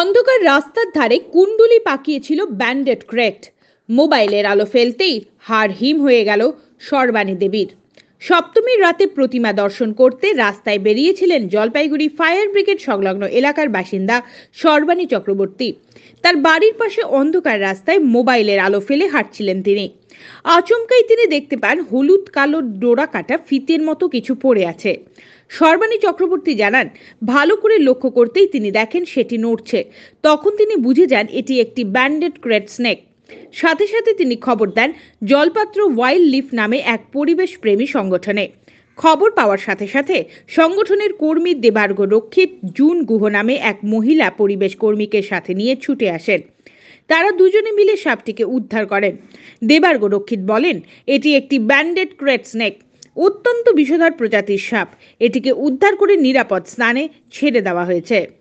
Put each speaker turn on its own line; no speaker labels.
অন্ধকার রাস্তার ধারে কুণ্ডুলি পাকিয়েছিল ব্যান্ডেড ক্রেট মোবাইলের আলো ফেলতেই হাড় হিম হয়ে গেল সর্বাণী দেবীর সপ্তমীর রাতে প্রতিমা দর্শন করতে রাস্তায় বেরিয়েছিলেন জলপাইগুড়ি ফায়ার ব্রিগেড সংলগ্ন এলাকার বাসিন্দা সর্বাণী চক্রবর্তী তার বাড়ির পাশে অন্ধকার রাস্তায় মোবাইলের আলো ফেলে হাঁটছিলেন তিনি আচমকাই তিনি দেখতে পান হলুদ কালো ডোরা কাটা ফিতের মতো কিছু পড়ে আছে সর্বাণী চক্রবর্তী জানান ভালো করে লক্ষ্য করতেই তিনি দেখেন সেটি নড়ছে তখন তিনি বুঝে যান এটি একটি ব্যান্ডেড ক্রেট স্নেক সাথে সাথে তিনি খবর দেন জলপাত্র ওয়াইল্ড লিফ নামে এক পরিবেশ প্রেমী সংগঠনে খবর পাওয়ার সাথে সাথে সংগঠনের কর্মী দেবার্গ রক্ষিত জুন গুহ নামে এক মহিলা পরিবেশ কর্মীকে সাথে নিয়ে ছুটে আসেন তারা দুজনে মিলে সাপটিকে উদ্ধার করেন দেবার্গ রক্ষিত বলেন এটি একটি ব্যান্ডেড ক্রেট স্নেক অত্যন্ত বিষধর প্রজাতির সাপ এটিকে উদ্ধার করে নিরাপদ স্নানে ছেড়ে দেওয়া হয়েছে